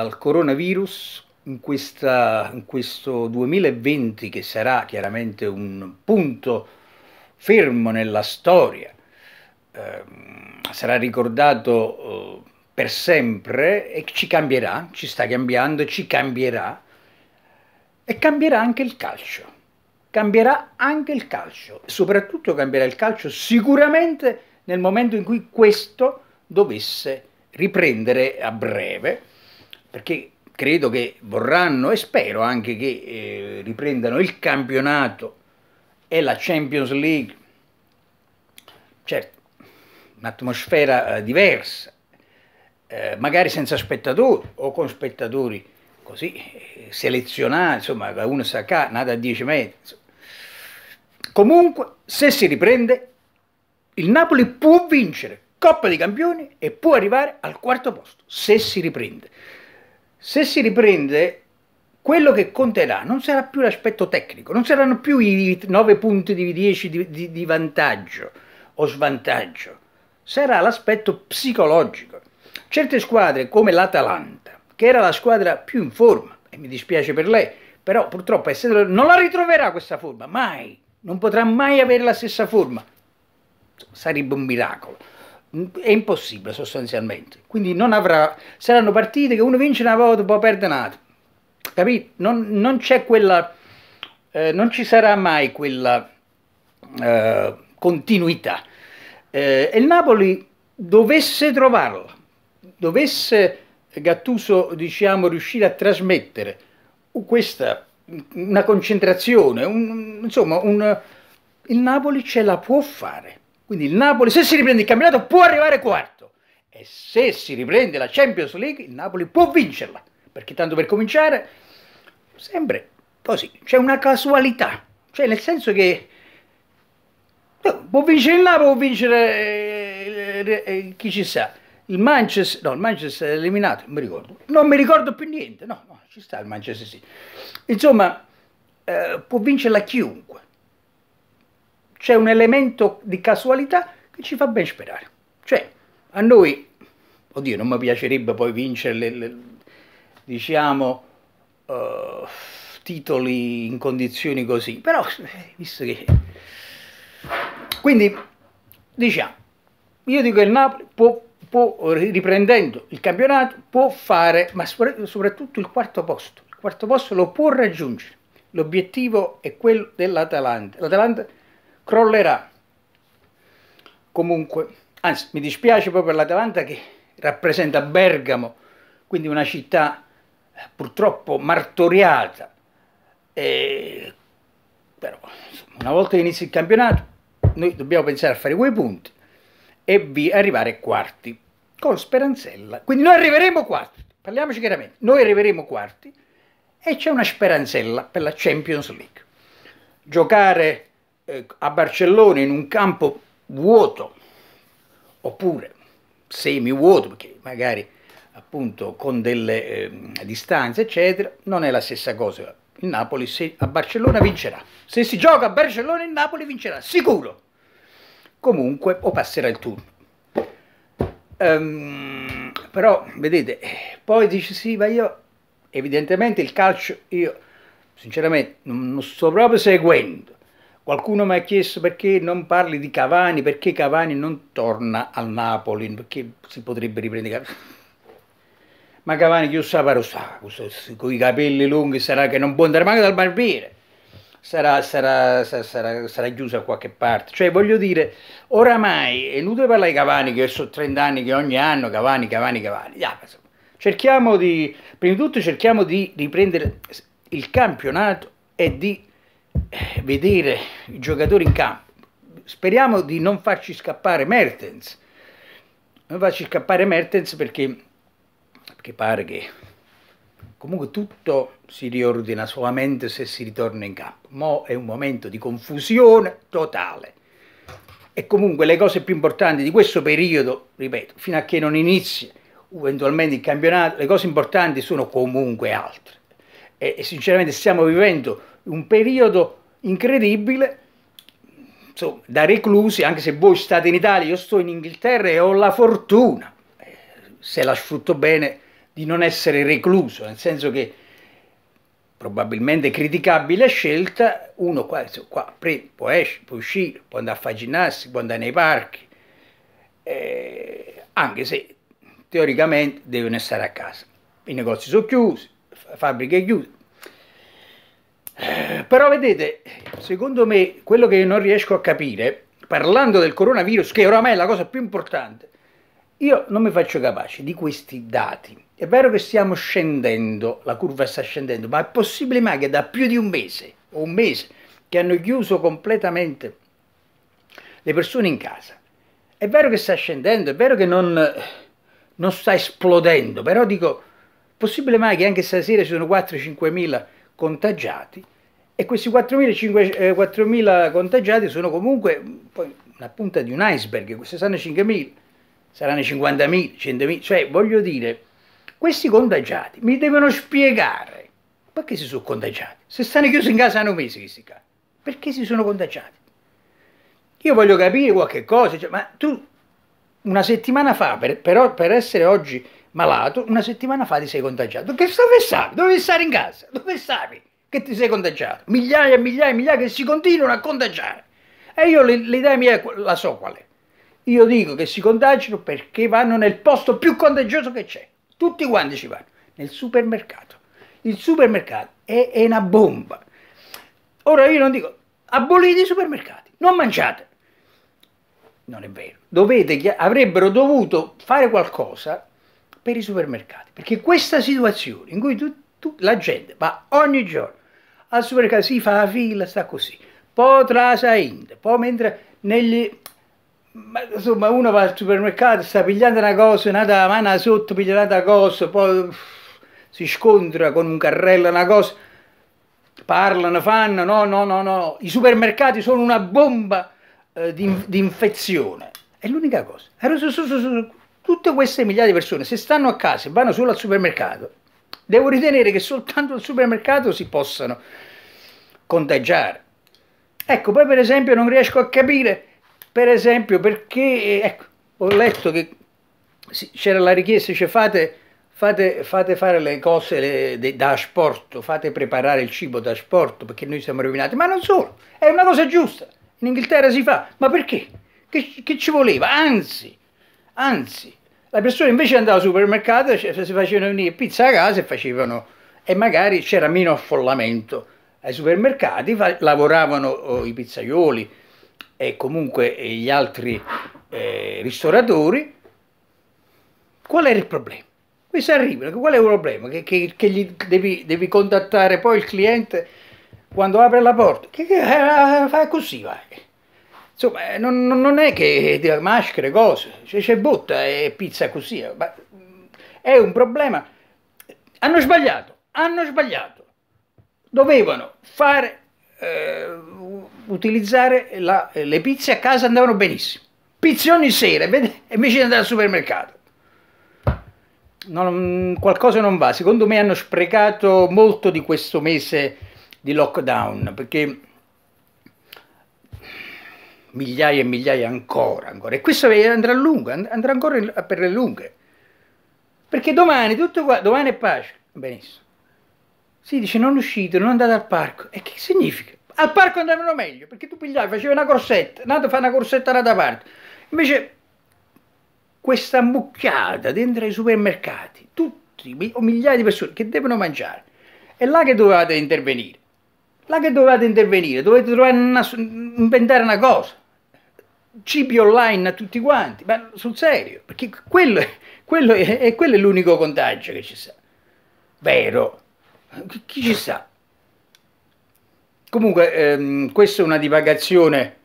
dal coronavirus in, questa, in questo 2020 che sarà chiaramente un punto fermo nella storia, eh, sarà ricordato eh, per sempre e ci cambierà, ci sta cambiando, ci cambierà e cambierà anche il calcio, cambierà anche il calcio, soprattutto cambierà il calcio sicuramente nel momento in cui questo dovesse riprendere a breve perché credo che vorranno e spero anche che eh, riprendano il campionato e la Champions League. Certo, un'atmosfera eh, diversa, eh, magari senza spettatori o con spettatori così eh, selezionati, insomma, da uno sa che nata a 10 metri. Insomma. Comunque, se si riprende, il Napoli può vincere Coppa dei Campioni e può arrivare al quarto posto, se si riprende se si riprende quello che conterà non sarà più l'aspetto tecnico, non saranno più i 9 punti di 10 di, di, di vantaggio o svantaggio, sarà l'aspetto psicologico. Certe squadre come l'Atalanta, che era la squadra più in forma, e mi dispiace per lei, però purtroppo essendo, non la ritroverà questa forma, mai, non potrà mai avere la stessa forma, sarebbe un miracolo è impossibile sostanzialmente. Quindi non avrà, saranno partite che uno vince una volta e poi perde un'altra. Capito? Non, non c'è quella, eh, non ci sarà mai quella eh, continuità. Eh, e il Napoli dovesse trovarla, dovesse Gattuso, diciamo, riuscire a trasmettere questa, una concentrazione, un, insomma, un, il Napoli ce la può fare quindi il Napoli, se si riprende il campionato, può arrivare quarto. E se si riprende la Champions League, il Napoli può vincerla. Perché tanto per cominciare, sempre così, c'è una casualità. Cioè nel senso che può vincere il Napoli, può vincere eh, eh, eh chi ci sa. Il Manchester, no, il Manchester è eliminato, non mi ricordo. Non mi ricordo più niente, no, no ci sta il Manchester sì. Insomma, eh, può vincerla chiunque c'è un elemento di casualità che ci fa ben sperare. Cioè, a noi, oddio, non mi piacerebbe poi vincere, le, le, diciamo, uh, titoli in condizioni così, però, eh, visto che... Quindi, diciamo, io dico che il Napoli può, può, riprendendo il campionato, può fare, ma soprattutto il quarto posto. Il quarto posto lo può raggiungere. L'obiettivo è quello dell'Atalanta. L'Atalanta crollerà. Comunque, anzi, mi dispiace proprio per l'Atalanta che rappresenta Bergamo, quindi una città eh, purtroppo martoriata. E, però, insomma, una volta che inizia il campionato, noi dobbiamo pensare a fare quei punti e vi arrivare quarti con Speranzella. Quindi noi arriveremo quarti, parliamoci chiaramente, noi arriveremo quarti e c'è una speranzella per la Champions League. Giocare eh, a Barcellona in un campo vuoto oppure semi vuoto perché magari appunto con delle eh, distanze eccetera, non è la stessa cosa. Il Napoli se, a Barcellona vincerà. Se si gioca a Barcellona il Napoli vincerà, sicuro. Comunque o passerà il turno. Um, però vedete, poi dici sì, ma io evidentemente il calcio, io sinceramente non sto proprio seguendo Qualcuno mi ha chiesto perché non parli di Cavani, perché Cavani non torna al Napoli, perché si potrebbe riprendere Ma Cavani, io sa lo sa, con i capelli lunghi sarà che non può andare mai dal barbiere. Sarà, sarà, sarà, sarà, chiusa da qualche parte. Cioè, voglio dire, oramai è inutile parlare di Cavani, che sono 30 anni che ogni anno Cavani, Cavani, Cavani. cerchiamo di, prima di tutto, cerchiamo di riprendere il campionato e di eh, vedere i giocatori in campo. Speriamo di non farci scappare Mertens. Non farci scappare Mertens perché, perché pare che comunque tutto si riordina solamente se si ritorna in campo. Mo è un momento di confusione totale. E comunque le cose più importanti di questo periodo, ripeto, fino a che non inizi eventualmente il campionato, le cose importanti sono comunque altre. E, e sinceramente stiamo vivendo un periodo incredibile insomma, da reclusi, anche se voi state in Italia, io sto in Inghilterra e ho la fortuna, eh, se la sfrutto bene, di non essere recluso, nel senso che probabilmente criticabile scelta, uno qua, insomma, qua pre, può esce, può uscire, può andare a fare ginnastica, può andare nei parchi, eh, anche se teoricamente devono stare a casa. I negozi sono chiusi, le fabbriche chiuse, però vedete, secondo me, quello che io non riesco a capire, parlando del coronavirus, che oramai è la cosa più importante, io non mi faccio capace di questi dati. È vero che stiamo scendendo, la curva sta scendendo, ma è possibile mai che da più di un mese, o un mese, che hanno chiuso completamente le persone in casa, è vero che sta scendendo, è vero che non, non sta esplodendo, però dico, possibile mai che anche stasera ci sono 4-5 mila contagiati? E questi 4.000 eh, contagiati sono comunque poi, la punta di un iceberg, questi saranno 5.000, saranno 50.000, 100.000, cioè voglio dire, questi contagiati mi devono spiegare perché si sono contagiati. Se stanno chiusi in casa hanno mesi che si casa, perché si sono contagiati? Io voglio capire qualche cosa, cioè, ma tu una settimana fa, per, per, per, essere oggi malato, una settimana fa ti sei contagiato. Che stavi? Dove stavi in casa? Dove stavi? che ti sei contagiato, migliaia e migliaia e migliaia che si continuano a contagiare. E io l'idea mia la so qual è. Io dico che si contagiano perché vanno nel posto più contagioso che c'è. Tutti quanti ci vanno, nel supermercato. Il supermercato è, è una bomba. Ora io non dico, abolite i supermercati, non mangiate. Non è vero. Dovete, avrebbero dovuto fare qualcosa per i supermercati, perché questa situazione in cui tutti tu, la gente va ogni giorno al supermercato, si fa la fila, sta così, poi trasa India, poi mentre negli... Ma, insomma uno va al supermercato, sta pigliando una cosa, una da mano sotto, piglia un'altra cosa, poi uff, si scontra con un carrello, una cosa, parlano, fanno, no, no, no, no, i supermercati sono una bomba eh, di, infezione, è l'unica cosa. Allora, su, su, su, tutte queste migliaia di persone, se stanno a casa e vanno solo al supermercato, Devo ritenere che soltanto al supermercato si possano contagiare. Ecco, poi per esempio non riesco a capire, per esempio, perché, eh, ecco, ho letto che c'era la richiesta, dice fate, fate, fate fare le cose le, de, da asporto, fate preparare il cibo da asporto, perché noi siamo rovinati, ma non solo, è una cosa giusta, in Inghilterra si fa, ma perché? Che, che ci voleva? Anzi, anzi, la persona invece andava al supermercato, cioè, si facevano venire pizza a casa e facevano, e magari c'era meno affollamento. Ai supermercati fa, lavoravano oh, i pizzaioli e comunque gli altri eh, ristoratori. Qual era il problema? Questo arriva, qual è il problema? Che, che, che devi, devi, contattare poi il cliente quando apre la porta? Che, che, eh, fa così, vai. Insomma, eh, non, non è che maschere cose, cioè c'è botta e pizza così, eh, ma mm, è un problema. Hanno sbagliato, hanno sbagliato. Dovevano fare, eh, utilizzare la, le pizze a casa andavano benissimo. Pizze ogni sera, vede, invece di andare al supermercato. Non, qualcosa non va. Secondo me hanno sprecato molto di questo mese di lockdown, perché migliaia e migliaia ancora, ancora. E questo andrà a lungo, andrà ancora per le lunghe. Perché domani, tutto qua, domani è pace. Benissimo. Si dice non uscite, non andate al parco. E che significa? Al parco andavano meglio, perché tu pigliavi, facevi una corsetta, nato fa una corsetta da parte. Invece questa mucchiata dentro ai supermercati, tutti migliaia di persone che devono mangiare, è là che dovevate intervenire là che dovevate intervenire, dovete una, inventare una cosa, cibi online a tutti quanti, ma sul serio, perché quello, quello è, è l'unico contagio che ci sta, vero, chi ci sta? Comunque, ehm, questa è una divagazione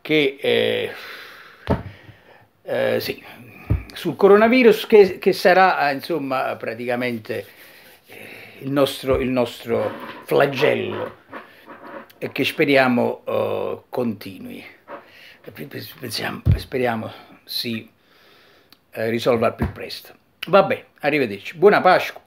che, eh, eh, sì, sul coronavirus che, che sarà, eh, insomma, praticamente... Eh, il nostro, il nostro, flagello e che speriamo uh, continui, speriamo, si uh, risolva al più presto. Vabbè, arrivederci, buona Pasqua!